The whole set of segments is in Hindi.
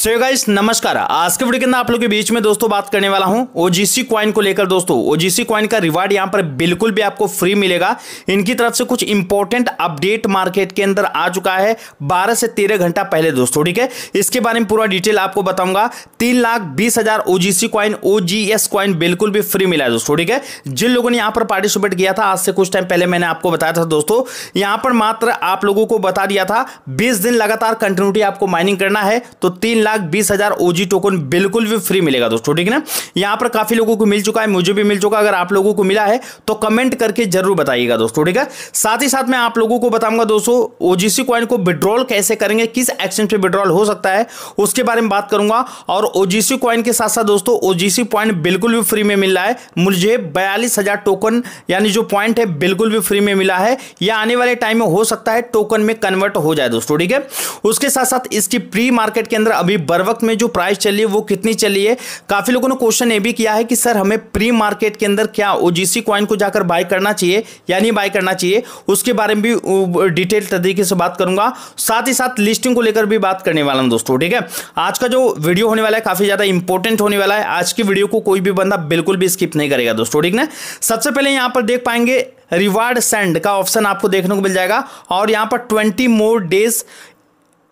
सो गाइस नमस्कार आज के वीडियो के अंदर आप लोगों के बीच में दोस्तों बात करने वाला हूं ओजीसी क्वाइन को लेकर दोस्तों ओजीसी क्वाइन का रिवार्ड यहां पर बिल्कुल भी आपको फ्री मिलेगा इनकी तरफ से कुछ इंपॉर्टेंट अपडेट मार्केट के अंदर आ चुका है 12 से 13 घंटा पहले दोस्तों ठीक है इसके बारे में पूरा डिटेल आपको बताऊंगा तीन लाख बीस हजार ओजीसी क्वाइन ओजीएस क्वाइन बिल्कुल भी फ्री मिला है दोस्तों ठीक है जिन लोगों ने यहाँ पर पार्टिसिपेट किया था आज से कुछ टाइम पहले मैंने आपको बताया था दोस्तों यहां पर मात्र आप लोगों को बता दिया था बीस दिन लगातार कंटिन्यूटी आपको माइनिंग करना है तो तीन लाख बीस हजार ओजी टोकन बिल्कुल भी फ्री मिलेगा दोस्तों ठीक है ना यहाँ पर काफी लोगों को मिल चुका है मुझे भी मिल चुका है अगर आप लोगों को मिला है तो कमेंट करके जरूर बताइएगा दोस्तों ठीक है साथ ही साथ मैं आप लोगों को बताऊंगा दोस्तों ओजीसी कॉइन को विड्रॉल कैसे करेंगे किस एक्सचेंज पर विड्रॉल हो सकता है उसके बारे में बात करूंगा और ओजीसी कॉइन के साथ साथ दोस्तों ओजीसी पॉइंट बिल्कुल भी फ्री में मिल रहा है मुझे बयालीस टोकन यानी जो पॉइंट है बिल्कुल भी फ्री में मिला है या आने वाले टाइम में हो सकता है टोकन में कन्वर्ट हो जाए दोस्तों ठीक है उसके साथ साथ इसकी प्री मार्केट के अंदर अभी अभी बर वक्त में जो प्राइस चली है वो कितनी चली है काफ़ी लोगों ने क्वेश्चन ये भी किया है कि सर हमें प्री मार्केट के अंदर क्या ओ कॉइन को जाकर बाय करना चाहिए या नहीं बाय करना चाहिए उसके बारे में भी डिटेल तरीके से बात करूंगा साथ ही साथ लिस्टिंग को लेकर भी बात करने वाला हूँ दोस्तों ठीक है आज का जो वीडियो होने वाला है काफ़ी ज़्यादा इंपॉर्टेंट होने वाला है आज की वीडियो को कोई भी बंदा बिल्कुल भी स्किप नहीं करेगा दोस्तों ठीक है सबसे पहले यहाँ पर देख पाएंगे रिवार्ड सेंड का ऑप्शन आपको देखने को मिल जाएगा और यहाँ पर 20 मोर डेज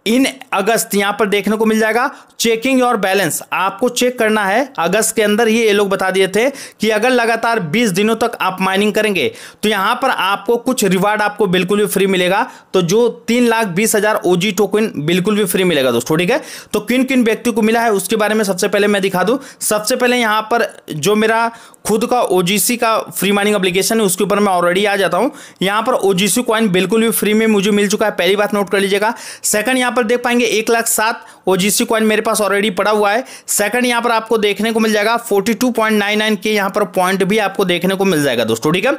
इन अगस्त यहां पर देखने को मिल जाएगा चेकिंग योर बैलेंस आपको चेक करना है अगस्त के अंदर ही ये लोग बता दिए थे कि अगर लगातार 20 दिनों तक आप माइनिंग करेंगे तो यहां पर आपको कुछ रिवार्ड आपको बिल्कुल भी फ्री मिलेगा तो जो तीन लाख बीस हजार ओजी टोकन बिल्कुल भी फ्री मिलेगा दोस्तों ठीक है तो किन किन व्यक्ति को मिला है उसके बारे में सबसे पहले मैं दिखा दूं सबसे पहले यहां पर जो मेरा खुद का ओजीसी का फ्री माइनिंग एप्लीकेशन है उसके ऊपर मैं ऑलरेडी आ जाता हूं यहां पर ओजीसी क्वाइन बिल्कुल भी फ्री में मुझे मिल चुका है पहली बात नोट कर लीजिएगा सेकंड यहां पर देख पाएंगे एक लाख सात ओजीसी कॉइन मेरे पास ऑलरेडी पड़ा हुआ है सेकंड यहाँ पर आपको देखने को मिल जाएगा 42.99 के यहाँ पर पॉइंट भी आपको देखने को मिल जाएगा दोस्तों ठीक है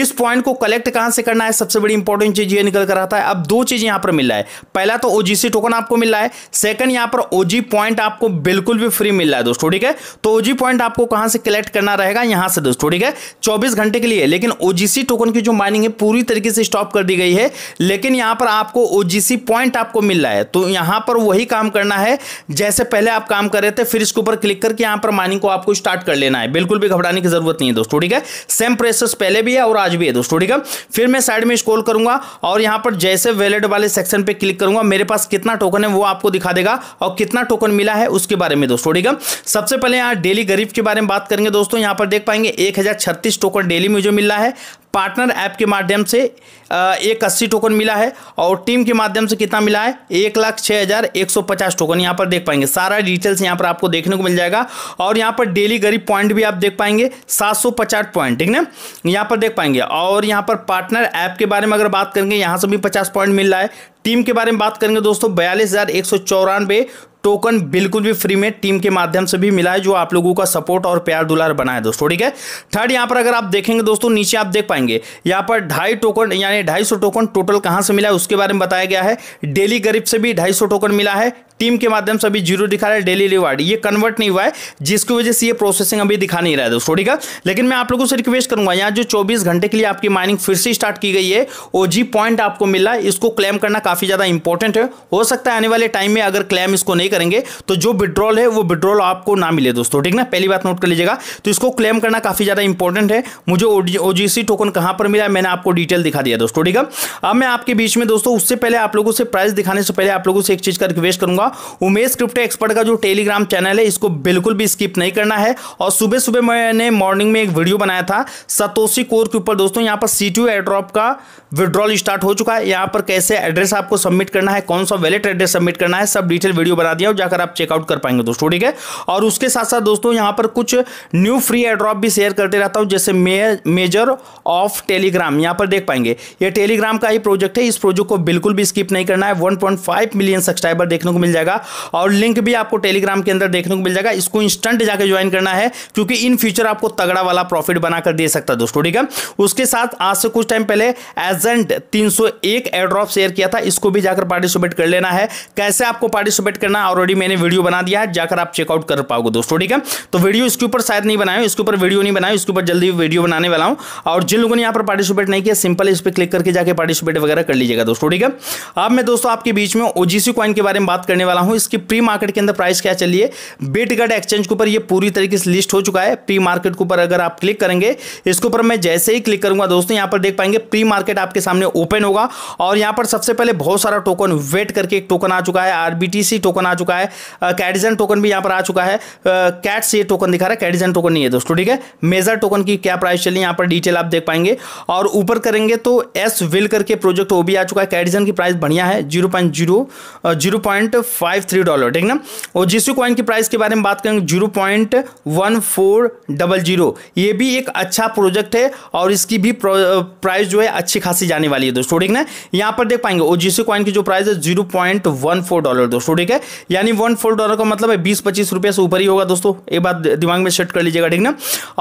इस पॉइंट को कलेक्ट कहाँ से करना है सबसे बड़ी इंपॉर्टेंट चीज ये निकल कर आता है अब दो चीज यहाँ पर मिल रहा है पहला तो ओजीसी टोकन आपको मिल रहा है सेकंड यहाँ पर ओजी पॉइंट आपको बिल्कुल भी फ्री मिल रहा है दोस्तों ठीक है तो ओजी पॉइंट आपको कहाँ से कलेक्ट करना रहेगा यहाँ से दोस्तों ठीक है चौबीस घंटे के लिए लेकिन ओजीसी टोकन की जो माइनिंग है पूरी तरीके से स्टॉप कर दी गई है लेकिन यहाँ पर आपको ओजीसी पॉइंट आपको मिल रहा है तो यहाँ पर वही काम करना करना है जैसे पहले आप काम कर रहे थे फिर इसके ऊपर क्लिक करके यहां पर माइनिंग को आपको स्टार्ट कर लेना है बिल्कुल भी घबराने की जरूरत नहीं है दोस्तों ठीक है सेम प्रोसेस पहले भी है और आज भी है दोस्तों ठीक है फिर मैं साइड में स्कोल करूंगा और यहां पर जैसे वैलेट वाले सेक्शन पर क्लिक करूंगा मेरे पास कितना टोकन है वो आपको दिखा देगा और कितना टोकन मिला है उसके बारे में दोस्तों ठीक है सबसे पहले यहाँ डेली गरीब के बारे में बात करेंगे दोस्तों यहाँ पर देख पाएंगे एक टोकन डेली में जो मिल रहा है पार्टनर ऐप के माध्यम से एक अस्सी टोकन मिला है और टीम के माध्यम से कितना मिला है एक लाख छः हज़ार एक सौ पचास टोकन यहाँ पर देख पाएंगे सारा डिटेल्स यहाँ पर आपको देखने को मिल जाएगा और यहाँ पर डेली गरीब पॉइंट भी आप देख पाएंगे सात सौ पचास पॉइंट ठीक ना यहाँ पर देख पाएंगे और यहाँ पर पार्टनर ऐप के बारे में अगर बात करेंगे यहाँ से भी पचास पॉइंट मिल रहा है टीम के बारे में बात करेंगे दोस्तों बयालीस हज़ार एक सौ चौरानवे टोकन बिल्कुल भी फ्री में टीम के माध्यम से भी मिला है जो आप लोगों का सपोर्ट और प्यार दुलार बना है दोस्तों ठीक है थर्ड यहाँ पर अगर आप देखेंगे दोस्तों नीचे आप देख पाएंगे यहाँ पर ढाई टोकन यानी ढाई सौ टोकन टोटल कहाँ से मिला है उसके बारे में बताया गया है डेली गरीब से भी ढाई सौ टोकन मिला है टीम के माध्यम से अभी जीरो दिखा रहा है डेली रिवार्ड ये कन्वर्ट नहीं हुआ है जिसकी वजह से ये प्रोसेसिंग अभी दिखा नहीं रहा है दोस्तों ठीक है लेकिन मैं आप लोगों से रिक्वेस्ट करूंगा यहाँ जो 24 घंटे के लिए आपकी माइनिंग फिर से स्टार्ट की गई है ओजी पॉइंट आपको मिला है इसको क्लेम करना काफ़ी ज़्यादा इंपॉर्टेंट है हो सकता है आने वाले टाइम में अगर क्लेम इसको नहीं करेंगे तो जो विड्रॉल है वो विड्रॉल आपको ना मिले दोस्तों ठीक ना पहली बात नोट कर लीजिएगा तो इसको क्लेम करना काफ़ी ज़्यादा इंपॉर्टेंट है मुझे ओजीसी टोकन कहां पर मिला मैंने आपको डिटेल दिखा दिया दोस्तों ठीक है अब मैं आपके बीच में दोस्तों उससे पहले आप लोगों से प्राइस दिखाने से पहले आप लोगों से एक चीज़ का रिक्वेस्ट करूंगा दूंगा उमेश क्रिप्टो एक्सपर्ट का जो टेलीग्राम चैनल है इसको बिल्कुल भी स्किप नहीं करना है और सुबह सुबह मैंने मॉर्निंग में एक वीडियो बनाया था सतोशी कोर के ऊपर दोस्तों यहाँ पर सी टी एड्रॉप का विड्रॉल स्टार्ट हो चुका है यहाँ पर कैसे एड्रेस आपको सबमिट करना है कौन सा वैलेट एड्रेस सबमिट करना है सब डिटेल वीडियो बना दिया और जाकर आप चेकआउट कर पाएंगे दोस्तों ठीक है और उसके साथ साथ दोस्तों यहाँ पर कुछ न्यू फ्री एड्रॉप भी शेयर करते रहता हूँ जैसे मेजर ऑफ टेलीग्राम यहाँ पर देख पाएंगे ये टेलीग्राम का ही प्रोजेक्ट है इस प्रोजेक्ट को बिल्कुल भी स्किप नहीं करना है वन मिलियन सब्सक्राइबर देखने को मिल जाएगा और लिंक भी आपको टेलीग्राम के अंदर देखने को मिल जाएगा इसको इंस्टेंट जाकर ज्वाइन करना है क्योंकि इन फ्यूचर आपको तगड़ा वाला प्रॉफिट बनाकर दे सकता है दोस्तों ठीक है उसके साथ आज से कुछ टाइम पहले एजेंट 301 एड्रॉप शेयर किया था इसको भी जाकर पार्टिसिपेट कर लेना है कैसे आपको पार्टिसिपेट करना ऑलरेडी मैंने वीडियो बना दिया है जाकर आप चेकआउट कर पाओगे दोस्तों ठीक है तो वीडियो इसके ऊपर शायद नहीं बनाया इसके ऊपर वीडियो नहीं बनाया इसके ऊपर जल्दी वीडियो बनाने वाला हूं और जिन लोगों ने यहां पर पार्टिसिपेट नहीं किया सिंपल इस पर क्लिक करके जाकर पार्टिसिपेट वगैरह कर लीजिएगा दोस्तों ठीक है अब मैं दोस्तों आपके बीच में ओजीसी क्वाइन के बारे में बात करने देने वाला हूँ इसकी प्री मार्केट के अंदर प्राइस क्या चलिए है बिटगट एक्सचेंज के ऊपर ये पूरी तरीके से लिस्ट हो चुका है प्री मार्केट के ऊपर अगर आप क्लिक करेंगे इसके ऊपर मैं जैसे ही क्लिक करूंगा दोस्तों यहाँ पर देख पाएंगे प्री मार्केट आपके सामने ओपन होगा और यहाँ पर सबसे पहले बहुत सारा टोकन वेट करके एक टोकन आ चुका है आरबीटीसी टोकन आ चुका है कैडिजन टोकन भी यहाँ पर आ चुका है कैट्स ये टोकन दिखा रहा है कैडिजन टोकन नहीं है दोस्तों ठीक है मेजर टोकन की क्या प्राइस चली यहाँ पर डिटेल आप देख पाएंगे और ऊपर करेंगे तो एस विल करके प्रोजेक्ट वो भी आ चुका है कैडिजन की प्राइस बढ़िया है zero point zero zero point five three dollar ठीक ना और जिस कॉइन की प्राइस के बारे में बात करेंगे zero point one four double zero ये भी एक अच्छा प्रोजेक्ट है और इसकी भी प्राइस जो है अच्छी खासी जाने वाली है दोस्तों ठीक ना यहाँ पर देख पाएंगे ओ जिस कॉइन की जो प्राइस है zero point one four dollar दोस्तों ठीक है यानी वन फोर डॉलर का मतलब है बीस पच्चीस रुपये से ऊपर ही होगा दोस्तों ये बात दिमाग में सेट कर लीजिएगा ठीक ना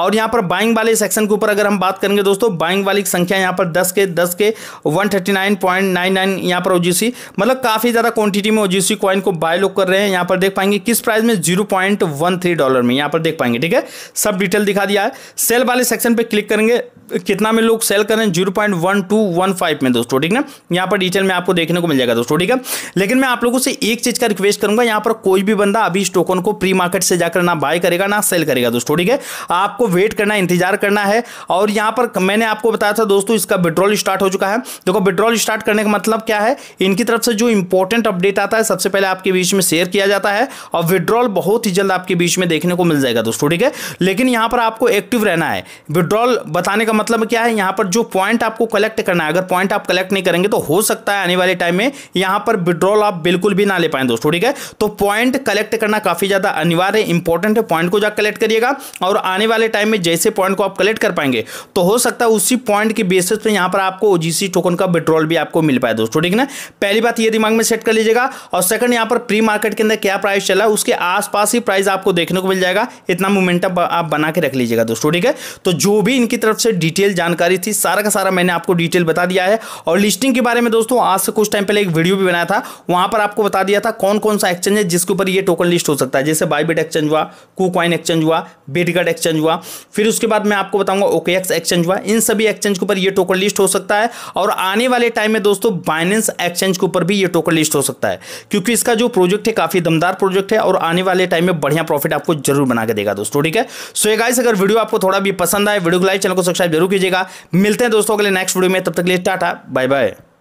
और यहाँ पर बाइंग वाले सेक्शन के ऊपर अगर हम बात करेंगे दोस्तों बाइंग वाली संख्या यहाँ पर दस के दस के one thirty nine point nine nine यहाँ पर ओजीसी मतलब काफ़ी ज़्यादा क्वांटिटी में ओजीसी कॉइन को बाय लोग कर रहे हैं यहां पर देख पाएंगे किस प्राइस में zero point one three dollar में यहां पर देख पाएंगे ठीक है सब डिटेल दिखा दिया है सेल वाले सेक्शन पे क्लिक करेंगे कितना में लोग सेल कर रहे हैं zero point one two one five में दोस्तों ठीक है यहां पर डिटेल में आपको देखने को मिल जाएगा दोस्तों ठीक है लेकिन मैं आप लोगों से एक चीज का रिक्वेस्ट करूंगा यहां पर कोई भी बंदा अभी इस टोकन को प्री मार्केट से जाकर ना बाय करेगा ना सेल करेगा दोस्तों ठीक है आपको वेट करना इंतजार करना है और यहां पर मैंने आपको बताया था दोस्तों इसका विड्रॉल स्टार्ट हो चुका है देखो विड्रॉल स्टार्ट करने का मतलब क्या है इनकी तरफ से जो इंपॉर्टेंट अपडेट आता है सबसे पहले आपके बीच में शेयर किया जाता है और विड्रॉल बहुत ही जल्द आपके बीच में देखने को मिल जाएगा दोस्तों ठीक है लेकिन यहां पर आपको एक्टिव रहना है विड्रॉल बताने का मतलब क्या है यहां पर जो पॉइंट आपको कलेक्ट करना है अगर पॉइंट आप कलेक्ट नहीं करेंगे तो हो सकता है आने वाले टाइम में यहां पर विड्रॉल आप बिल्कुल भी ना ले पाए दोस्तों ठीक है तो पॉइंट कलेक्ट करना काफ़ी ज़्यादा अनिवार्य इंपॉर्टेंट है पॉइंट को जाकर कलेक्ट करिएगा और आने वाले टाइम में जैसे पॉइंट को आप कलेक्ट कर पाएंगे तो हो सकता है उसी पॉइंट के बेसिस पर यहां पर आपको ओजीसी टोकन का विड्रॉल भी आपको मिल पाए दोस्तों ठीक है ना पहली बात यह दिमाग में सेट कर लीजिएगा और सेकंड यहाँ पर प्री मार्केट के अंदर क्या प्राइस चला उसके आसपास ही प्राइस आपको देखने को मिल जाएगा इतना मोमेंटम आप बना के रख लीजिएगा दोस्तों ठीक है तो जो भी इनकी तरफ से डिटेल जानकारी थी सारा का सारा मैंने आपको डिटेल बता दिया है और लिस्टिंग के बारे में दोस्तों आज से कुछ टाइम पहले एक वीडियो भी बनाया था वहाँ पर आपको बता दिया था कौन कौन सा एक्सचेंज है जिसके ऊपर ये टोकन लिस्ट हो सकता है जैसे बाईबेट एक्सचेंज हुआ कुकॉइन एक्सचेंज हुआ बिटगट एक्सचेंज हुआ फिर उसके बाद मैं आपको बताऊंगा ओकेएक्स एक्सचेंज हुआ इन सभी एक्सचेंज के ऊपर ये टोकन लिस्ट हो सकता है और आने वाले टाइम में दोस्तों बाइनेंस एक्सचेंज के ऊपर भी ये टोकन लिस्ट हो सकता है क्योंकि इसका का जो प्रोजेक्ट है काफी दमदार प्रोजेक्ट है और आने वाले टाइम में बढ़िया प्रॉफिट आपको जरूर बना के देगा दोस्तों ठीक है सो ये गाइस अगर वीडियो आपको थोड़ा भी पसंद आए वीडियो को लाइक चैनल को सब्सक्राइब जरूर कीजिएगा मिलते हैं दोस्तों अगले नेक्स्ट वीडियो में तब तक के लिए टाटा बाय बाय